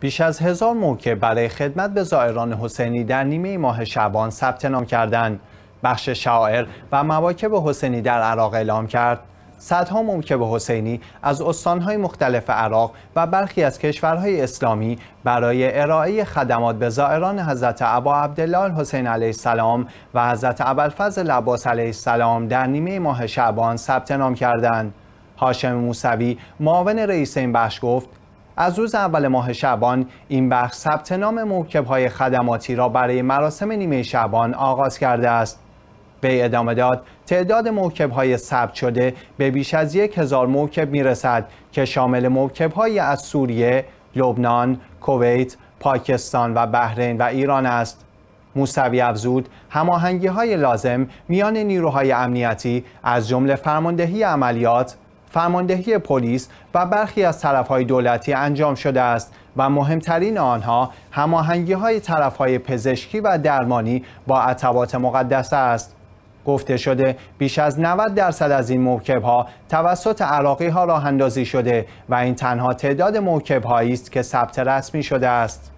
بیش از هزار موکه برای خدمت به زائران حسینی در نیمه ماه شبان ثبت نام کردند. بخش شاعر و مواکب حسینی در عراق اعلام کرد. صدها به حسینی از استانهای مختلف عراق و برخی از کشورهای اسلامی برای ارائه خدمات به زائران حضرت عبا عبدالله حسین علیه السلام و حضرت ابوالفضل عباس علیه السلام در نیمه ماه شعبان ثبت نام کردند. هاشم موسوی معاون رئیس این بخش گفت از روز اول ماه شعبان این بخش ثبت نام های خدماتی را برای مراسم نیمه شعبان آغاز کرده است. به ادامه داد تعداد موکب های ثبت شده به بیش از یک هزار موکب می رسد که شامل موکب های از سوریه، لبنان، کویت، پاکستان و بحرین و ایران است. موسوی افزود هماهنگی های لازم میان نیروهای امنیتی از جمله فرماندهی عملیات، فرماندهی پلیس و برخی از طرفهای دولتی انجام شده است و مهمترین آنها هماهنگی های طرفهای پزشکی و درمانی با عطبات مقدسه است گفته شده بیش از 90 درصد از این موکب ها توسط عراقی ها راه اندازی شده و این تنها تعداد موکب هایی است که ثبت رسمی شده است